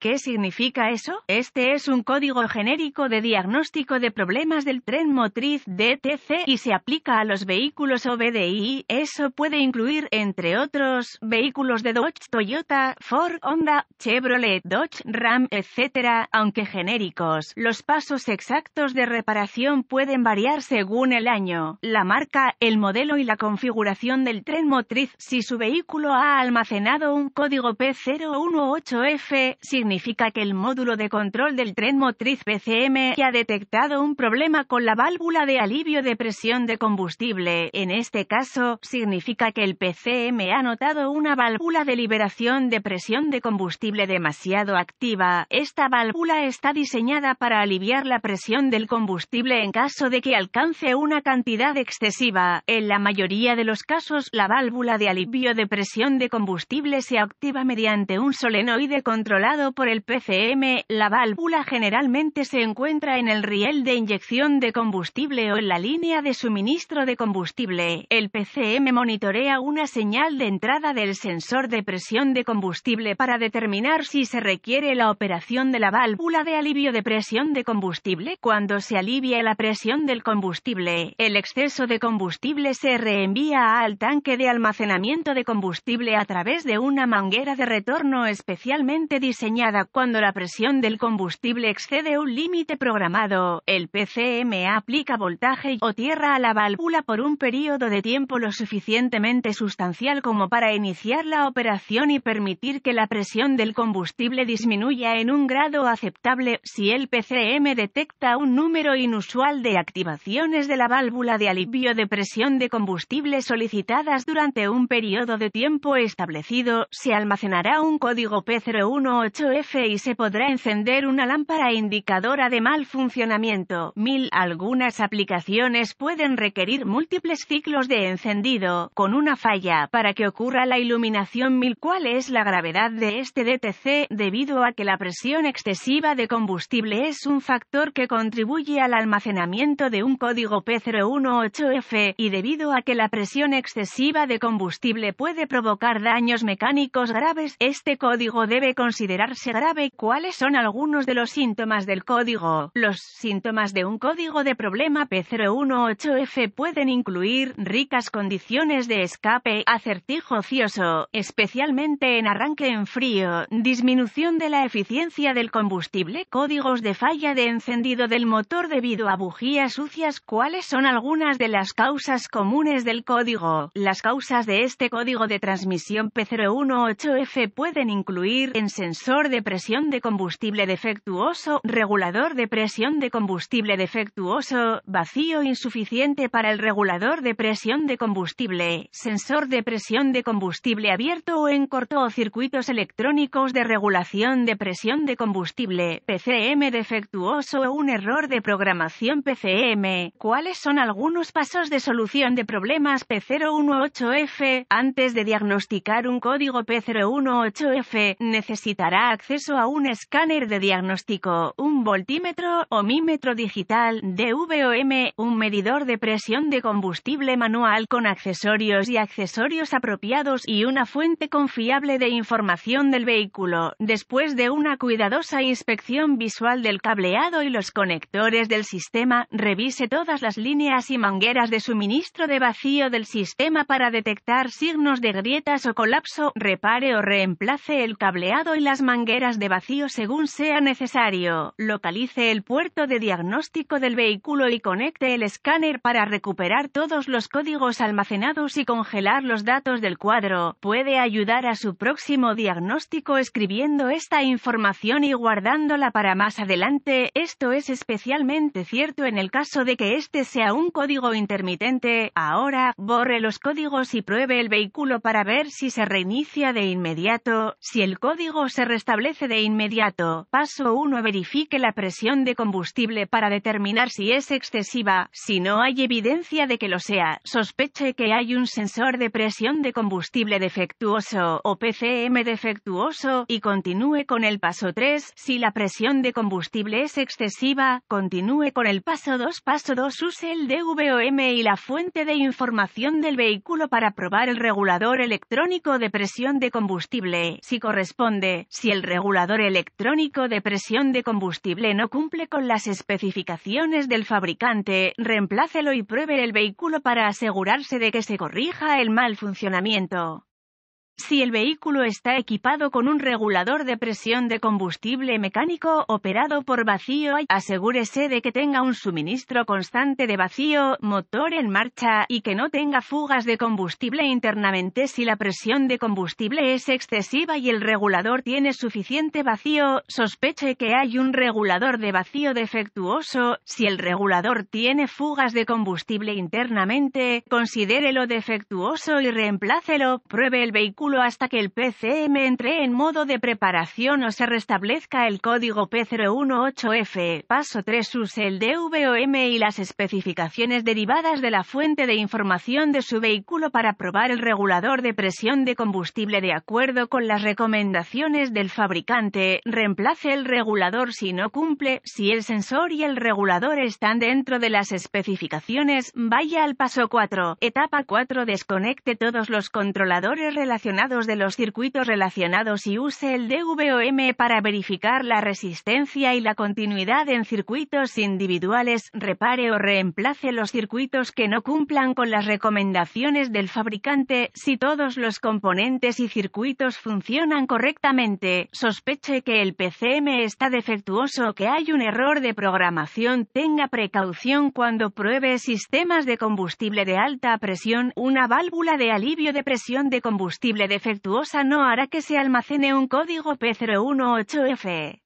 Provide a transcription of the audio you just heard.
¿Qué significa eso? Este es un código genérico de diagnóstico de problemas del tren motriz DTC y se aplica a los vehículos OBDI. Eso puede incluir, entre otros, vehículos de Dodge, Toyota, Ford, Honda, Chevrolet, Dodge, Ram, etc. Aunque genéricos, los pasos exactos de reparación pueden variar según el año, la marca, el modelo y la configuración del tren motriz. Si su vehículo ha almacenado un código P018F, significa significa que el módulo de control del tren motriz PCM ha detectado un problema con la válvula de alivio de presión de combustible. En este caso, significa que el PCM ha notado una válvula de liberación de presión de combustible demasiado activa. Esta válvula está diseñada para aliviar la presión del combustible en caso de que alcance una cantidad excesiva. En la mayoría de los casos, la válvula de alivio de presión de combustible se activa mediante un solenoide controlado por por el PCM, la válvula generalmente se encuentra en el riel de inyección de combustible o en la línea de suministro de combustible. El PCM monitorea una señal de entrada del sensor de presión de combustible para determinar si se requiere la operación de la válvula de alivio de presión de combustible cuando se alivia la presión del combustible. El exceso de combustible se reenvía al tanque de almacenamiento de combustible a través de una manguera de retorno especialmente diseñada cuando la presión del combustible excede un límite programado. El PCM aplica voltaje o tierra a la válvula por un periodo de tiempo lo suficientemente sustancial como para iniciar la operación y permitir que la presión del combustible disminuya en un grado aceptable si el PCM detecta un número inusual de activaciones de la válvula de alivio de presión de combustible solicitadas durante un periodo de tiempo establecido, se almacenará un código P018 y se podrá encender una lámpara e indicadora de mal funcionamiento. mil, Algunas aplicaciones pueden requerir múltiples ciclos de encendido, con una falla, para que ocurra la iluminación mil ¿Cuál es la gravedad de este DTC? Debido a que la presión excesiva de combustible es un factor que contribuye al almacenamiento de un código P018F, y debido a que la presión excesiva de combustible puede provocar daños mecánicos graves, este código debe considerarse grave. ¿Cuáles son algunos de los síntomas del código? Los síntomas de un código de problema P018F pueden incluir ricas condiciones de escape, acertijo ocioso, especialmente en arranque en frío, disminución de la eficiencia del combustible, códigos de falla de encendido del motor debido a bujías sucias. ¿Cuáles son algunas de las causas comunes del código? Las causas de este código de transmisión P018F pueden incluir en sensor de presión de combustible defectuoso, regulador de presión de combustible defectuoso, vacío insuficiente para el regulador de presión de combustible, sensor de presión de combustible abierto o en corto o circuitos electrónicos de regulación de presión de combustible, PCM defectuoso o un error de programación PCM. ¿Cuáles son algunos pasos de solución de problemas P018F? Antes de diagnosticar un código P018F, necesitará acceso a un escáner de diagnóstico, un voltímetro o mímetro digital, DVOM, un medidor de presión de combustible manual con accesorios y accesorios apropiados y una fuente confiable de información del vehículo, después de una cuidadosa inspección visual del cableado y los conectores del sistema, revise todas las líneas y mangueras de suministro de vacío del sistema para detectar signos de grietas o colapso, repare o reemplace el cableado y las mangueras de vacío según sea necesario, localice el puerto de diagnóstico del vehículo y conecte el escáner para recuperar todos los códigos almacenados y congelar los datos del cuadro. Puede ayudar a su próximo diagnóstico escribiendo esta información y guardándola para más adelante. Esto es especialmente cierto en el caso de que este sea un código intermitente. Ahora, borre los códigos y pruebe el vehículo para ver si se reinicia de inmediato, si el código se restablece establece de inmediato. Paso 1. Verifique la presión de combustible para determinar si es excesiva. Si no hay evidencia de que lo sea, sospeche que hay un sensor de presión de combustible defectuoso o PCM defectuoso y continúe con el paso 3. Si la presión de combustible es excesiva, continúe con el paso 2. Paso 2. Use el DVOM y la fuente de información del vehículo para probar el regulador electrónico de presión de combustible, si corresponde, si el regulador electrónico de presión de combustible no cumple con las especificaciones del fabricante, reemplácelo y pruebe el vehículo para asegurarse de que se corrija el mal funcionamiento si el vehículo está equipado con un regulador de presión de combustible mecánico operado por vacío, asegúrese de que tenga un suministro constante de vacío, motor en marcha y que no tenga fugas de combustible internamente si la presión de combustible es excesiva y el regulador tiene suficiente vacío, sospeche que hay un regulador de vacío defectuoso, si el regulador tiene fugas de combustible internamente, considérelo defectuoso y reemplácelo, pruebe el vehículo hasta que el PCM entre en modo de preparación o se restablezca el código P018F, paso 3 Use el DVOM y las especificaciones derivadas de la fuente de información de su vehículo para probar el regulador de presión de combustible de acuerdo con las recomendaciones del fabricante, reemplace el regulador si no cumple, si el sensor y el regulador están dentro de las especificaciones, vaya al paso 4. Etapa 4 desconecte todos los controladores relacionados de los circuitos relacionados y use el DVOM para verificar la resistencia y la continuidad en circuitos individuales, repare o reemplace los circuitos que no cumplan con las recomendaciones del fabricante, si todos los componentes y circuitos funcionan correctamente, sospeche que el PCM está defectuoso, o que hay un error de programación, tenga precaución cuando pruebe sistemas de combustible de alta presión, una válvula de alivio de presión de combustible defectuosa no hará que se almacene un código P018F.